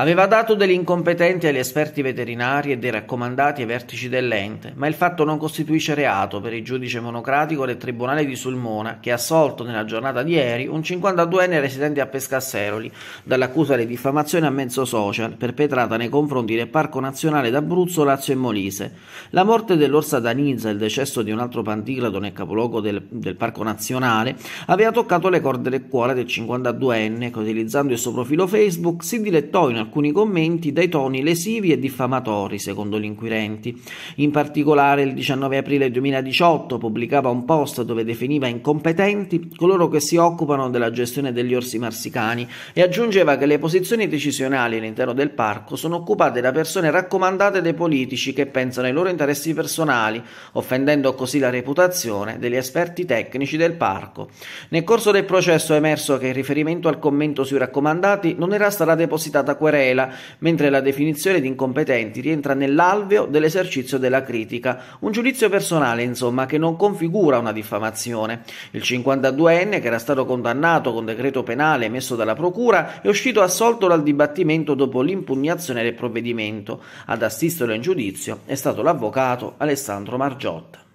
Aveva dato degli incompetenti agli esperti veterinari e dei raccomandati ai vertici dell'ente, ma il fatto non costituisce reato per il giudice monocratico del Tribunale di Sulmona, che ha assolto nella giornata di ieri un 52enne residente a Pescasseroli dall'accusa di diffamazione a mezzo social perpetrata nei confronti del Parco Nazionale d'Abruzzo, Lazio e Molise. La morte dell'orsa Danizza e il decesso di un altro pantigrado nel capoluogo del, del Parco Nazionale aveva toccato le corde del cuore del 52enne che utilizzando il suo profilo Facebook si dilettò in alcuni commenti dai toni lesivi e diffamatori, secondo gli inquirenti. In particolare, il 19 aprile 2018 pubblicava un post dove definiva incompetenti coloro che si occupano della gestione degli orsi marsicani e aggiungeva che le posizioni decisionali all'interno del parco sono occupate da persone raccomandate dai politici che pensano ai loro interessi personali, offendendo così la reputazione degli esperti tecnici del parco. Nel corso del processo è emerso che in riferimento al commento sui raccomandati non era stata depositata querela querela, mentre la definizione di incompetenti rientra nell'alveo dell'esercizio della critica, un giudizio personale insomma che non configura una diffamazione. Il 52enne, che era stato condannato con decreto penale emesso dalla Procura, è uscito assolto dal dibattimento dopo l'impugnazione del provvedimento. Ad assistere in giudizio è stato l'avvocato Alessandro Margiotta.